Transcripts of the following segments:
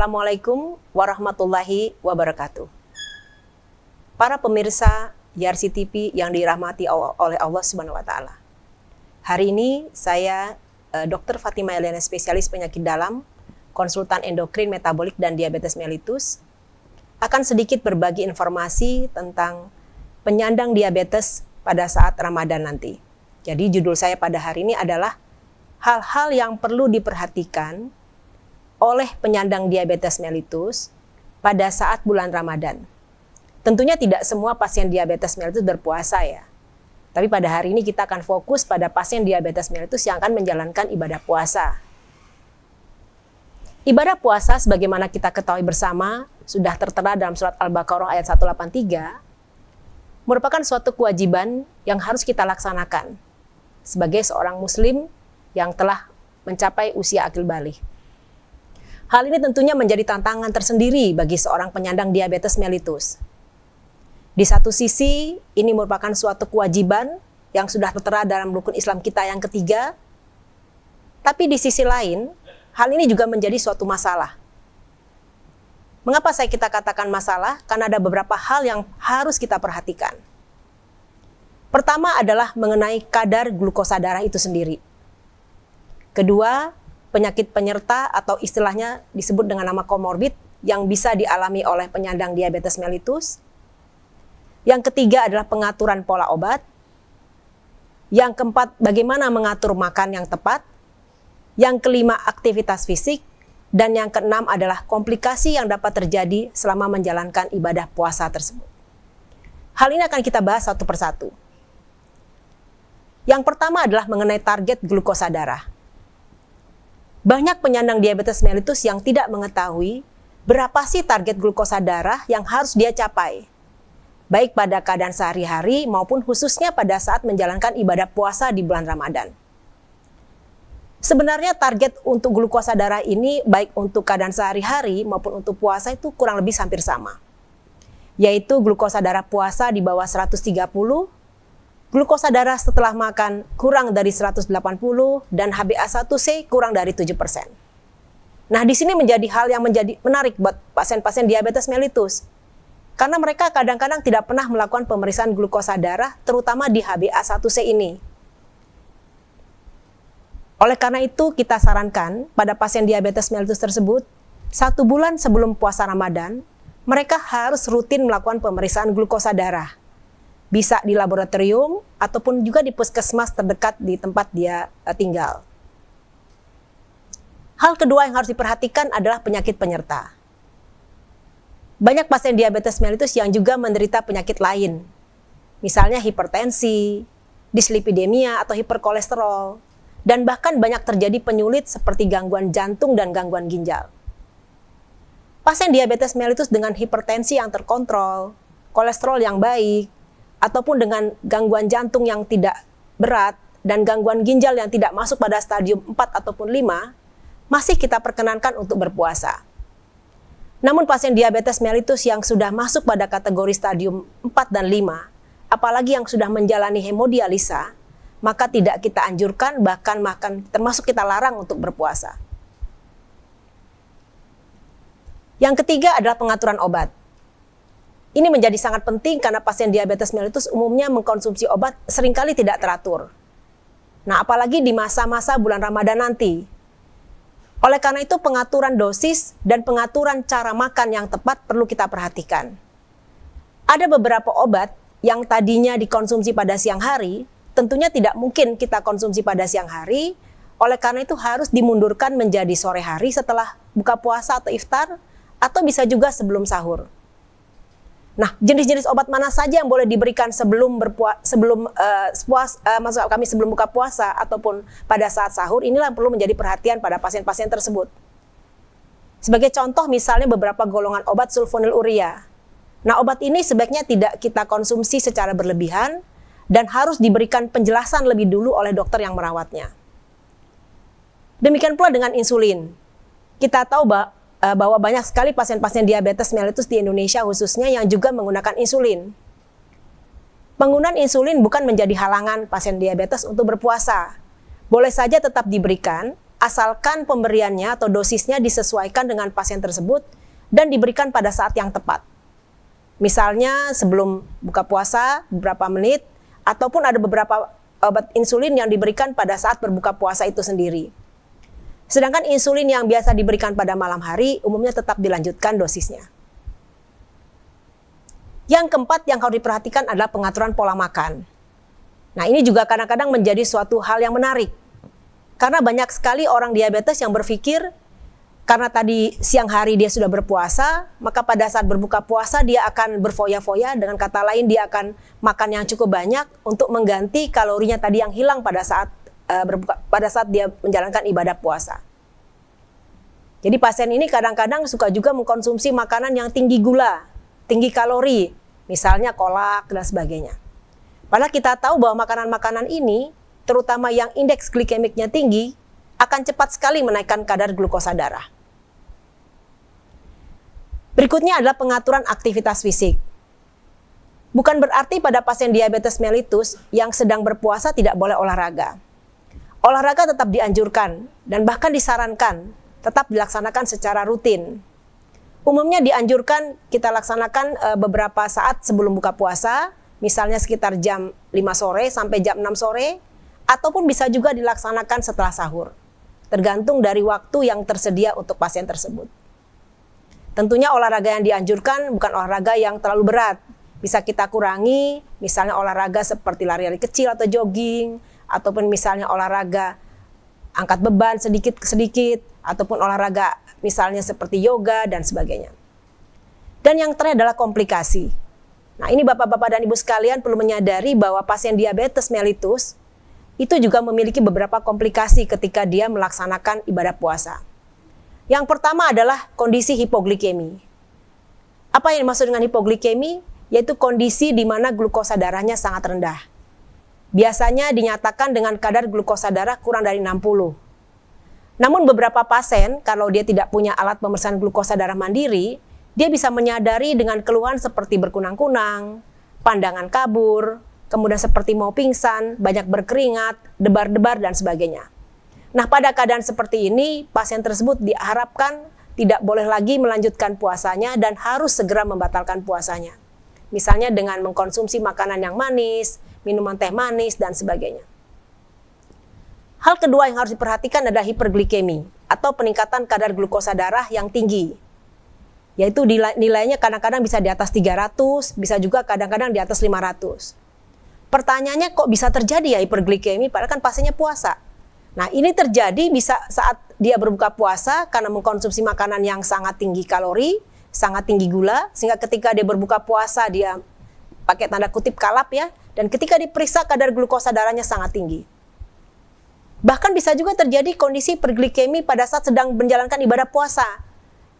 Assalamualaikum warahmatullahi wabarakatuh. Para pemirsa Yarsi TV yang dirahmati oleh Allah Subhanahu wa taala. Hari ini saya eh, Dr. Fatima Elena spesialis penyakit dalam, konsultan endokrin metabolik dan diabetes mellitus akan sedikit berbagi informasi tentang penyandang diabetes pada saat Ramadan nanti. Jadi judul saya pada hari ini adalah hal-hal yang perlu diperhatikan oleh penyandang diabetes mellitus pada saat bulan Ramadan. Tentunya tidak semua pasien diabetes mellitus berpuasa ya. Tapi pada hari ini kita akan fokus pada pasien diabetes mellitus yang akan menjalankan ibadah puasa. Ibadah puasa sebagaimana kita ketahui bersama sudah tertera dalam surat Al-Baqarah ayat 183 merupakan suatu kewajiban yang harus kita laksanakan sebagai seorang muslim yang telah mencapai usia akil baligh Hal ini tentunya menjadi tantangan tersendiri bagi seorang penyandang diabetes mellitus. Di satu sisi, ini merupakan suatu kewajiban yang sudah tertera dalam rukun Islam kita yang ketiga. Tapi di sisi lain, hal ini juga menjadi suatu masalah. Mengapa saya kita katakan masalah? Karena ada beberapa hal yang harus kita perhatikan. Pertama adalah mengenai kadar glukosa darah itu sendiri. Kedua, penyakit penyerta atau istilahnya disebut dengan nama komorbid yang bisa dialami oleh penyandang diabetes mellitus. Yang ketiga adalah pengaturan pola obat. Yang keempat, bagaimana mengatur makan yang tepat. Yang kelima, aktivitas fisik. Dan yang keenam adalah komplikasi yang dapat terjadi selama menjalankan ibadah puasa tersebut. Hal ini akan kita bahas satu persatu. Yang pertama adalah mengenai target glukosa darah. Banyak penyandang diabetes mellitus yang tidak mengetahui berapa sih target glukosa darah yang harus dia capai. Baik pada keadaan sehari-hari maupun khususnya pada saat menjalankan ibadah puasa di bulan Ramadan. Sebenarnya target untuk glukosa darah ini baik untuk keadaan sehari-hari maupun untuk puasa itu kurang lebih hampir sama. Yaitu glukosa darah puasa di bawah 130 glukosa darah setelah makan kurang dari 180 dan HbA1c kurang dari 7%. Nah, di sini menjadi hal yang menjadi menarik buat pasien-pasien diabetes mellitus. Karena mereka kadang-kadang tidak pernah melakukan pemeriksaan glukosa darah, terutama di HbA1c ini. Oleh karena itu, kita sarankan pada pasien diabetes mellitus tersebut, satu bulan sebelum puasa Ramadan, mereka harus rutin melakukan pemeriksaan glukosa darah bisa di laboratorium ataupun juga di puskesmas terdekat di tempat dia eh, tinggal. Hal kedua yang harus diperhatikan adalah penyakit penyerta. Banyak pasien diabetes mellitus yang juga menderita penyakit lain, misalnya hipertensi, dislipidemia atau hiperkolesterol, dan bahkan banyak terjadi penyulit seperti gangguan jantung dan gangguan ginjal. Pasien diabetes mellitus dengan hipertensi yang terkontrol, kolesterol yang baik, ataupun dengan gangguan jantung yang tidak berat dan gangguan ginjal yang tidak masuk pada stadium 4 ataupun 5, masih kita perkenankan untuk berpuasa. Namun pasien diabetes mellitus yang sudah masuk pada kategori stadium 4 dan 5, apalagi yang sudah menjalani hemodialisa, maka tidak kita anjurkan bahkan makan termasuk kita larang untuk berpuasa. Yang ketiga adalah pengaturan obat. Ini menjadi sangat penting karena pasien diabetes mellitus umumnya mengkonsumsi obat seringkali tidak teratur. Nah, apalagi di masa-masa bulan Ramadan nanti. Oleh karena itu, pengaturan dosis dan pengaturan cara makan yang tepat perlu kita perhatikan. Ada beberapa obat yang tadinya dikonsumsi pada siang hari, tentunya tidak mungkin kita konsumsi pada siang hari. Oleh karena itu harus dimundurkan menjadi sore hari setelah buka puasa atau iftar atau bisa juga sebelum sahur. Nah, jenis-jenis obat mana saja yang boleh diberikan sebelum berpuas sebelum uh, puas uh, maksud kami sebelum buka puasa ataupun pada saat sahur inilah yang perlu menjadi perhatian pada pasien-pasien tersebut. Sebagai contoh misalnya beberapa golongan obat sulfonylurea. Nah, obat ini sebaiknya tidak kita konsumsi secara berlebihan dan harus diberikan penjelasan lebih dulu oleh dokter yang merawatnya. Demikian pula dengan insulin. Kita tahu bahwa uh, bahwa banyak sekali pasien-pasien diabetes mellitus di Indonesia khususnya yang juga menggunakan insulin. Penggunaan insulin bukan menjadi halangan pasien diabetes untuk berpuasa. Boleh saja tetap diberikan, asalkan pemberiannya atau dosisnya disesuaikan dengan pasien tersebut dan diberikan pada saat yang tepat. Misalnya sebelum buka puasa beberapa menit, ataupun ada beberapa obat insulin yang diberikan pada saat berbuka puasa itu sendiri. Sedangkan insulin yang biasa diberikan pada malam hari umumnya tetap dilanjutkan dosisnya. Yang keempat yang harus diperhatikan adalah pengaturan pola makan. Nah ini juga kadang-kadang menjadi suatu hal yang menarik. Karena banyak sekali orang diabetes yang berpikir karena tadi siang hari dia sudah berpuasa, maka pada saat berbuka puasa dia akan berfoya-foya, dengan kata lain dia akan makan yang cukup banyak untuk mengganti kalorinya tadi yang hilang pada saat Eh, berbuka, pada saat dia menjalankan ibadah puasa. Jadi pasien ini kadang-kadang suka juga mengkonsumsi makanan yang tinggi gula, tinggi kalori, misalnya kolak dan sebagainya. Padahal kita tahu bahwa makanan-makanan ini, terutama yang indeks glikemiknya tinggi, akan cepat sekali menaikkan kadar glukosa darah. Berikutnya adalah pengaturan aktivitas fisik. Bukan berarti pada pasien diabetes mellitus yang sedang berpuasa tidak boleh olahraga. Olahraga tetap dianjurkan dan bahkan disarankan tetap dilaksanakan secara rutin. Umumnya dianjurkan kita laksanakan eh, beberapa saat sebelum buka puasa, misalnya sekitar jam 5 sore sampai jam 6 sore, ataupun bisa juga dilaksanakan setelah sahur, tergantung dari waktu yang tersedia untuk pasien tersebut. Tentunya olahraga yang dianjurkan bukan olahraga yang terlalu berat, bisa kita kurangi, misalnya olahraga seperti lari-lari kecil atau jogging, ataupun misalnya olahraga angkat beban sedikit sedikit ataupun olahraga misalnya seperti yoga dan sebagainya. Dan yang terakhir adalah komplikasi. Nah, ini Bapak-bapak dan Ibu sekalian perlu menyadari bahwa pasien diabetes mellitus itu juga memiliki beberapa komplikasi ketika dia melaksanakan ibadah puasa. Yang pertama adalah kondisi hipoglikemi. Apa yang dimaksud dengan hipoglikemi? Yaitu kondisi di mana glukosa darahnya sangat rendah biasanya dinyatakan dengan kadar glukosa darah kurang dari 60. Namun beberapa pasien kalau dia tidak punya alat pemeriksaan glukosa darah mandiri, dia bisa menyadari dengan keluhan seperti berkunang-kunang, pandangan kabur, kemudian seperti mau pingsan, banyak berkeringat, debar-debar dan sebagainya. Nah, pada keadaan seperti ini, pasien tersebut diharapkan tidak boleh lagi melanjutkan puasanya dan harus segera membatalkan puasanya. Misalnya dengan mengkonsumsi makanan yang manis, minuman teh manis, dan sebagainya. Hal kedua yang harus diperhatikan adalah hiperglikemi atau peningkatan kadar glukosa darah yang tinggi. Yaitu nilainya kadang-kadang bisa di atas 300, bisa juga kadang-kadang di atas 500. Pertanyaannya kok bisa terjadi ya hiperglikemi padahal kan pasiennya puasa? Nah ini terjadi bisa saat dia berbuka puasa karena mengkonsumsi makanan yang sangat tinggi kalori, sangat tinggi gula, sehingga ketika dia berbuka puasa dia pakai tanda kutip kalap ya, dan ketika diperiksa kadar glukosa darahnya sangat tinggi. Bahkan bisa juga terjadi kondisi perglikemi pada saat sedang menjalankan ibadah puasa.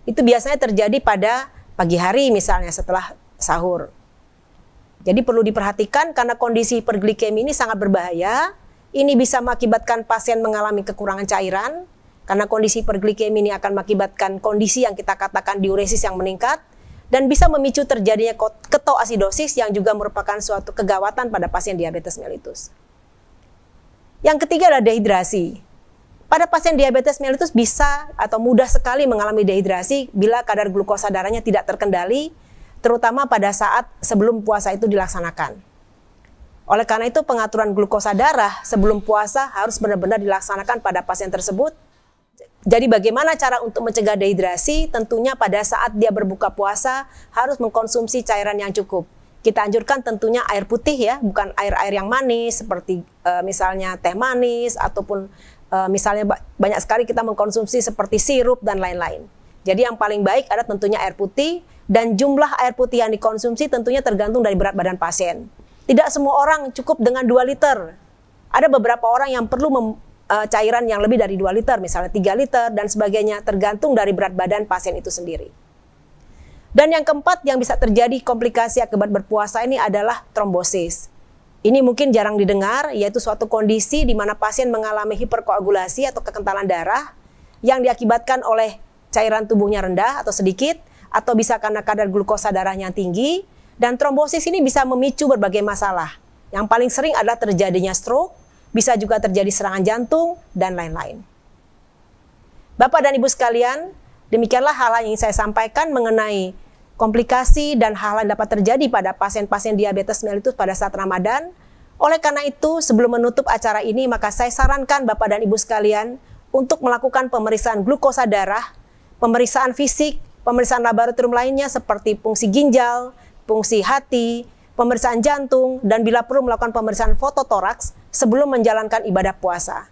Itu biasanya terjadi pada pagi hari misalnya setelah sahur. Jadi perlu diperhatikan karena kondisi perglikemi ini sangat berbahaya. Ini bisa mengakibatkan pasien mengalami kekurangan cairan karena kondisi perglikemi ini akan mengakibatkan kondisi yang kita katakan diuresis yang meningkat dan bisa memicu terjadinya ketoasidosis yang juga merupakan suatu kegawatan pada pasien diabetes mellitus. Yang ketiga adalah dehidrasi. Pada pasien diabetes mellitus bisa atau mudah sekali mengalami dehidrasi bila kadar glukosa darahnya tidak terkendali, terutama pada saat sebelum puasa itu dilaksanakan. Oleh karena itu, pengaturan glukosa darah sebelum puasa harus benar-benar dilaksanakan pada pasien tersebut jadi bagaimana cara untuk mencegah dehidrasi? Tentunya pada saat dia berbuka puasa harus mengkonsumsi cairan yang cukup. Kita anjurkan tentunya air putih ya, bukan air-air yang manis seperti e, misalnya teh manis ataupun e, misalnya banyak sekali kita mengkonsumsi seperti sirup dan lain-lain. Jadi yang paling baik adalah tentunya air putih dan jumlah air putih yang dikonsumsi tentunya tergantung dari berat badan pasien. Tidak semua orang cukup dengan 2 liter. Ada beberapa orang yang perlu uh, cairan yang lebih dari 2 liter, misalnya 3 liter dan sebagainya, tergantung dari berat badan pasien itu sendiri. Dan yang keempat yang bisa terjadi komplikasi akibat berpuasa ini adalah trombosis. Ini mungkin jarang didengar, yaitu suatu kondisi di mana pasien mengalami hiperkoagulasi atau kekentalan darah yang diakibatkan oleh cairan tubuhnya rendah atau sedikit, atau bisa karena kadar glukosa darahnya tinggi, dan trombosis ini bisa memicu berbagai masalah. Yang paling sering adalah terjadinya stroke, bisa juga terjadi serangan jantung dan lain-lain. Bapak dan Ibu sekalian, demikianlah hal yang ingin saya sampaikan mengenai komplikasi dan hal yang dapat terjadi pada pasien-pasien diabetes mellitus pada saat Ramadan. Oleh karena itu, sebelum menutup acara ini, maka saya sarankan Bapak dan Ibu sekalian untuk melakukan pemeriksaan glukosa darah, pemeriksaan fisik, pemeriksaan laboratorium lainnya seperti fungsi ginjal, fungsi hati, pemeriksaan jantung, dan bila perlu melakukan pemeriksaan fototoraks sebelum menjalankan ibadah puasa.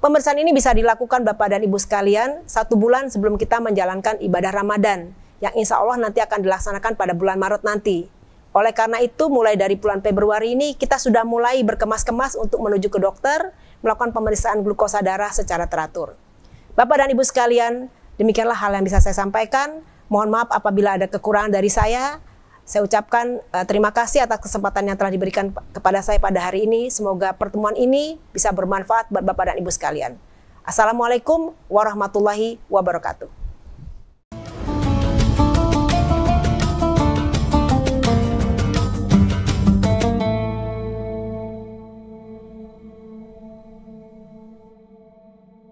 Pemeriksaan ini bisa dilakukan Bapak dan Ibu sekalian satu bulan sebelum kita menjalankan ibadah Ramadan yang insya Allah nanti akan dilaksanakan pada bulan Maret nanti. Oleh karena itu, mulai dari bulan Februari ini, kita sudah mulai berkemas-kemas untuk menuju ke dokter, melakukan pemeriksaan glukosa darah secara teratur. Bapak dan Ibu sekalian, demikianlah hal yang bisa saya sampaikan. Mohon maaf apabila ada kekurangan dari saya. Saya ucapkan uh, terima kasih atas kesempatan yang telah diberikan kepada saya pada hari ini. Semoga pertemuan ini bisa bermanfaat buat Bapak dan Ibu sekalian. Assalamualaikum warahmatullahi wabarakatuh.